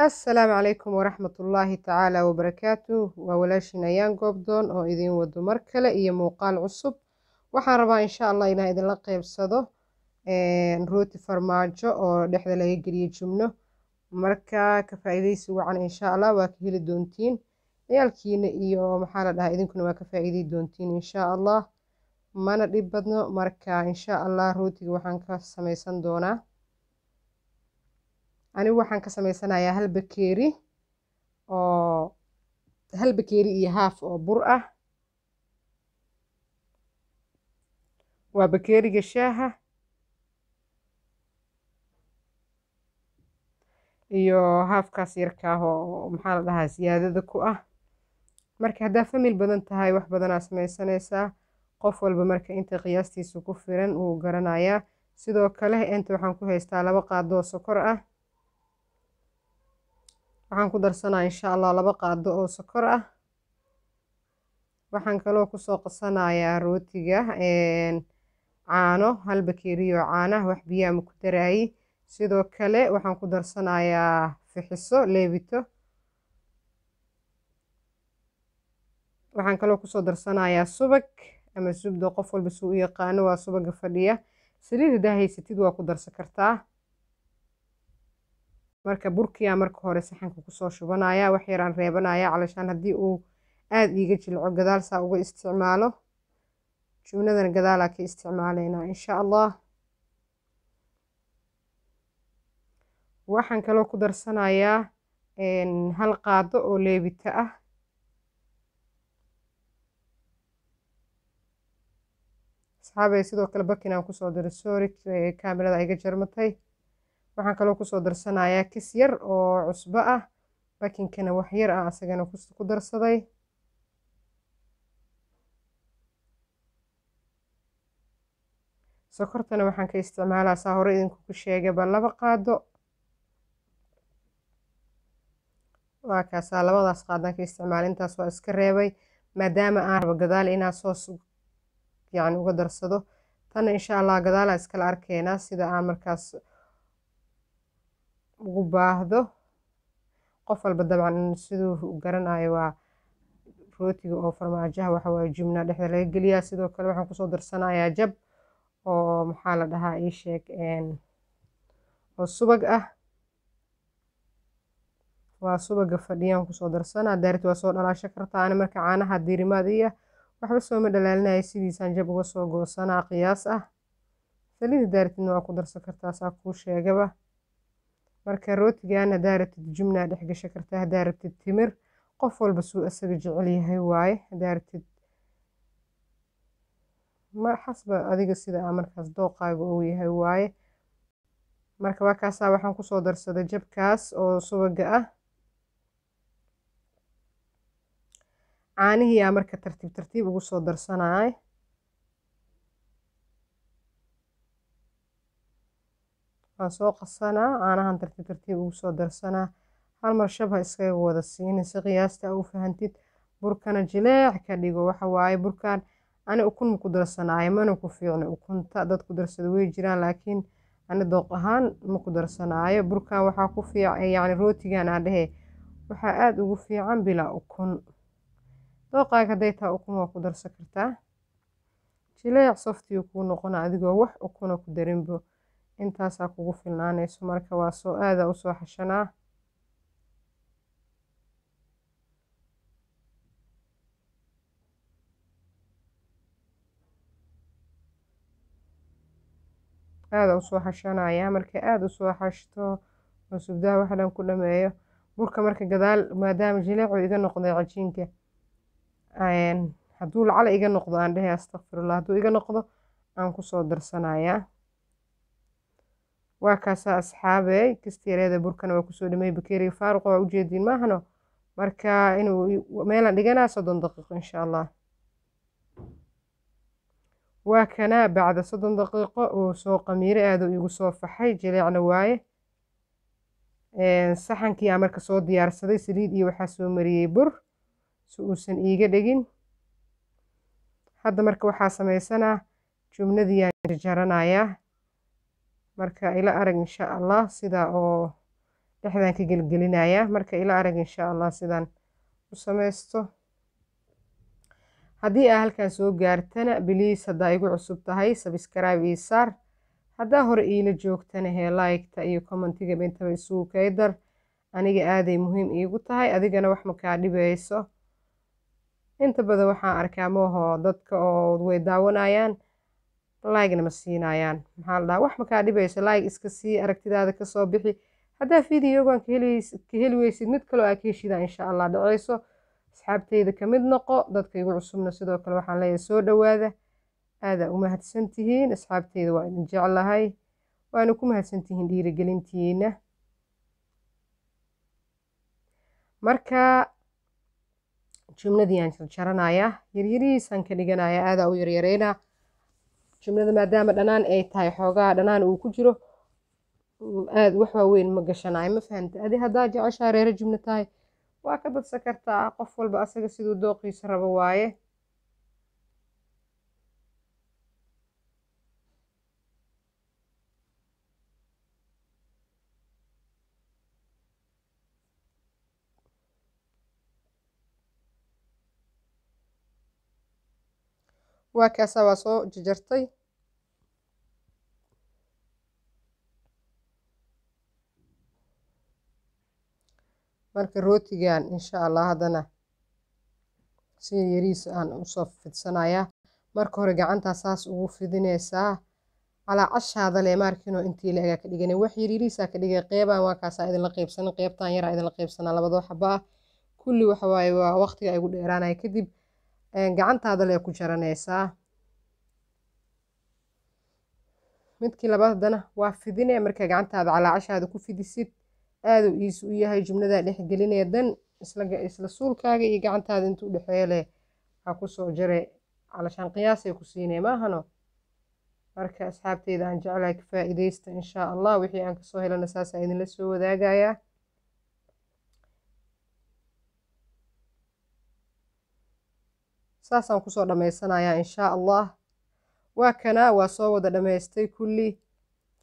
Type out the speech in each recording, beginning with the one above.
assalaamu calaykum waraxmatullaahi tacaala wabarakaatu waa walaashiin ayaan goobdoon oo idiin wado mar kale iyo muuqaal cusub waxaan rabaa insha allah inaan idinla qeybsado eh, rooti farmaajo oo dhexda laga geliyo jumno marka ka faa'iidaysi wacan insha allah waa ka heli doontiin ciyaalkiina iyo maxaa la dhahaa idinkuna waa ka faa'iidey doontiin insha allah mana dhib badno marka insha allah rootiga waxaan ka samaysan doonaa anigu waxaan ka sameysanayaa hal bakeeri oo hal bakeeri iyo haaf oo bur ah waa bakeeriga shaaha iyo haafkaas yarkaah oo maxaa la dhahaa siyaadada ku ah marka haddaa famil badan tahay wax badanaa samaysanaysaa qof walba marka inta qiyaastiisa ku firan uu garanayaa sidoo kale inta waxaan ku haystaa laba qaadoo sokor ah waxaan ku darsanaa insha allah laba qaado oo sokor ah waxaan kaloo kusoo qasanayaa rootiga caano hal bakeeriyo caanah wax biyaha ku daraaye sidoo kale waxaan ku darsanayaa fixiso leebito waxaan kaloo kusoo darsanayaa subag ama subdo qof walba suu u yaqaano waa subaga fadhiya saliida haddaa haysatid waa ku darsan kartaa marka burkiyaa marka hore saxanka kusoo shubanaya yaraan reebanaya calashaan haddii uu aad iiga jilco gadaal saa uga isticmaalo juunadana gadaalaa ka isticmaalaynaa insha allah waxaan kaloo ku darsanayaa hal qaado oo leebita ah asxaabay sidoo kale bakinaan kusoo diray sorry kaamirada iga jarmatay waxaan kaloo kusoo darsanayaa kis yar oo cusbo ah bakinkana wax yar ah asagana ku darsaday sokortana waxaan ka isticmaalaa saa hore idinkuku sheegaba laba qaado waa kaasaa labadaas qaadaan ka isticmaala intaas waa iska reebay maadaama aan rabo gadaal inaa soos yacni uga darsado tanna insha allah gadaalaa iskala arkeynaa sida aan markaas ugu baahdo qof walba dabcan siduu garanayo waa rootiga oo farmaajaha waxawaaye jumnaa dhexda laga geliyaa sidoo kale waxaan kusoo darsanayaa jab oo maxaa la dhahaa ii sheeg oo subag ah waa subaga fadhiyaan kusoo darsanaa daarti waa soo dhalaasho kartaa ani marka caanaha diirimaadiya waxba sooma dhalaalinaya sidiisaan jab uga soo goosanaa qiyaas ah saliida daaritina waa ku darsan kartaa saa kuu sheegaba marka rootigan hadaa rabtid jumna dhex gasho kartaa hadaa rabtid timir qof walba suu asaga jecel yahay waaye hadaa rabtid ma xasba adiga sida a markaas dooqaaga ou yahay waaye marka waa kaasaa waxaan kusoo darsaday jabkaas oo subaga ah caanihii aa marka tartiib tartiib ugu soo darsanaay waa soo qasanaa caanahan tartiib tartiib ugu soo darsanaa hal mar shab iskaga wada siinin si qiyaasta u fahantid burkana jileec ka dhigo waxa waaye burkan ani ukun ma ku darsanaayo mana ku fiicno ukunta dad ku darsada way jiraan laakiin ani dooq ahaan ma ku darsanaayo burkan waxaa ku fiican yacni rootigan aan dhehe waxaa aada ugu fiican bilaa ukun dooqaaga hadday taa ukun waa ku darsan kartaa jileec softiyu kuu noqona adigoo wax ukuna ku darinbo intaasaa kugu filnaanayso marka waa soo aadaa u xashanaa aada usoo xashanayaa marka aada usoo xashto oo subdaha waxdhan ku dhameeyo burka marka gadaal maadaama jileecu iga noqday cajiinka hadduu lacala iga noqdo aan dhehe astaqfirullah haduu iga noqdo aan kusoo darsanayaa waa kaasa asxaabe kastiyareeda burkana waa kusoo dhameeyey bakeeriga faaruq waa ujeediin maahano marka inuu meelaan dhiganaa soddon daqiiqo insha allah waa kana bacda soddon daqiiqo oo soo qamiiro aada igu soo faxay jaleecna waaye saxankii aa marka soo diyaarsaday saliid iyo waxaa soo mariyey bur si uusan iiga dhegin hadda marka waxaa samaysanaa jumnadii aan jarjaranayaa marka ila arag insha allah sidaa oo dhexdaan ka gelgelinaya marka ila arag insha allah sidaan u samaysto haddii aa halkan soo gaartana biliis haddaa igu cusub tahay sabskraibe io saar haddaa hore iila joogtana hee laykta iyo commentigaba intaba isugu kay dar aniga aaday muhiim iigu tahay adigana wax ma kaa dhibayso inta badan waxaan arkaa maahoo dadka oo way daawanayaan laaygna ma siinayaan maxaa la dhahaa wax makaa dhibayso layg iska sii aragtidaada kasoo bixi haddaa videogan ka heli weysid mid kaloo aa ka heshidaa insha allah dhaceyso asxaabteyda kamid noqo dadka igu cusubna sidoo kale waxaan leeyahay soo dhowaada aadaa u mahadsantihiin asxaabteyda waa idin jeclahay waana ku mahadsantihiin dhiirigelintiina marka jumladii aan jarjaranayaa yaryarihiisaan ka dhiganayaa aadaa u yaryareynaa jumlada maadaama dhanaan ay tahay xoogaha dhanaan uu ku jiro aada wax waaweyn ma gashanaay ma fahanta adi haddaa jeceshaa reero jumla tahay waa ka badsan kartaa qof walba asaga siduu dooqiisa rabo waaye waa kaasaa waa soo jajartay marka rootigan insha allah haddana si yariis aan usoo fidsanayaa marka hore gacantaa saas ugu fidineysaa calaa cashaada le maarkiinoo intii leegaa ka dhigana wax yariirihiisaa ka dhigay qeybaan waa idinla qaybsanin qeybtaan yaraa idinla qaybsanaa labadoo xabaa kulli waxa waaye waa waqtiga ay gu dheeraanaya kadib gacantaada lee ku jaraneysaa midkii labaadana waa fidine markaa gacantaada calaacashaada ku fidisid aaduu iis u yahay jumladaa dhexgelinee dan isla suulkaaga iyo gacantaada intuu dhexeeye leh ha ku soo jare calashaan qiyaasay ku siinee maahano marka asxaabteyda aan jeclahay ka faa'iidaysta inshaa allah wixii aan kasoo helana saasaa idinla soo wadaagayaa saasaan kusoo dhammaysanayaa inshaa allah waa kana waa soo wada dhammaystay kulli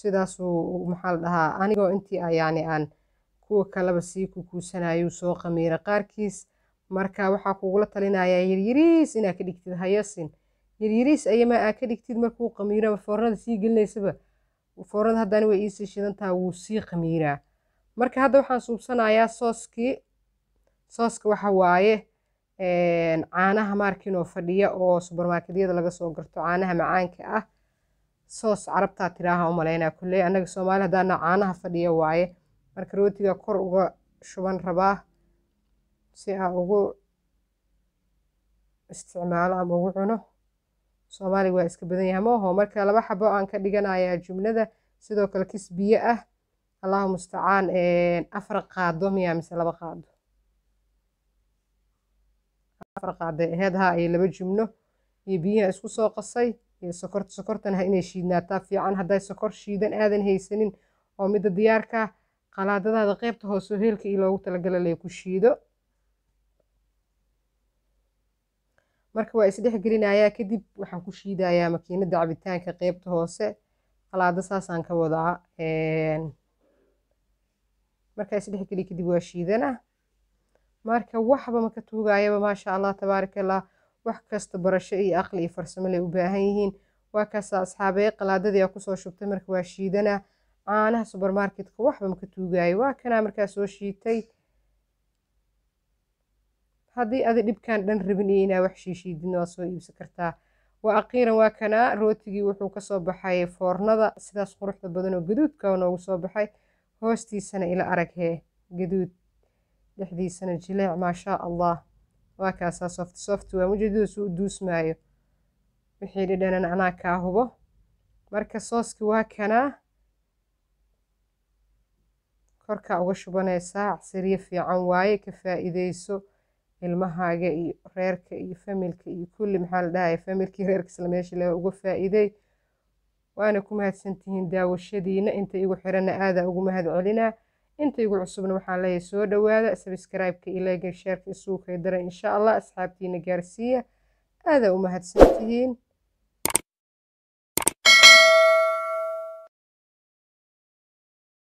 sidaasuu maxaa la dhahaa anigoo intii a ah yani aan kuwa kalaba sii kukuusanayuu soo qamiira qaarkiis marka waxaa kugula talinayaa yiryiriis inaa ka dhigtid hayasin yiryiriis ayama aa ka dhigtid markuu qamiiro foornada sii gelinaysaba foornada haddana way iisii shidantaha wuu sii qamiiraa marka hadda waxaan suubsanayaa sooskii sooska waxa waaye caanaha maarkiinoo fadhiya oo subermarketyada laga soo garto caanaha macaanka ah soos carabtaa tiraaha umaleynaa kuley annaga soomaali haddaana caanaha fadhiya waaye marka rootiga kor uga shuban rabaa si aan ugu isticmaalo ama ugu cuno soomaaliga waa iska badan yahay mooho marka laba xabo aan ka dhiganayaa jumlada sidoo kale kis biyo ah allahu mustacaan afar qaado miyaa mise laba qaado farqaaday aheed ha ay laba jumno iyo biyaha isku soo qasay iyo sokorta sokortan ha inay shiidnaataa fiican hadday sokor shiidan aadan haysanin oo midda diyaarka qalaadadaada qeybta hooseo heelka io loogu talagala lay ku shiido marka waa isdhex gelinayaa kadib waxaan ku shiidayaa makiinada cabitaanka qeybta hoose qalaado saasaan ka wadaa markaa isdhexgeli kadib waa shiidana marka waxba maka tuugaayaba maasha allah tabaarakallah wax kasta barasho iyo aqli iyo farsamo farsamolay u baahan yihiin waa kaasa asxaabee qalaadadii a kusoo shubtay marka waa shiidana ah. caanaha subermarketka waxba maka tuugaayo waa kanaa markaa soo shiitay haddii adi dhibkaan dhan rabin iyo inaa wax shiishiidin waa soo iibsan kartaa waa aqiiran waa kanaa rootigii wuxuu kasoo baxay foornada sidaas quruxda badan oo gaduudka noogu soo baxay hoostiisana ila arag hee gaduud dhexdiisana sano jileec maashaa allah waa kaasaa soft software wejidoosu u duusmaayo wixii dhidhanan anaa kaa hubo marka sooski waa kanaa korkaa uga shubanaysaa casariyo fiican waaye ka faa'iideyso ilmahaaga iyo reerka iyo familka iyo kulli maxaa la dhahaya familkii reerka isla meesha uga faa'iiday waana ku mahadsantihiin daawashadiina inta igu xiranna aadaa ugu mahad celinaa inta igu cusubna waxaan leeyahay soo dhowaada sabskraibeka ilaagin sheerka isugu kaydara insha allah asxaabtiina gaarsiiya aadaa u mahadsantihiin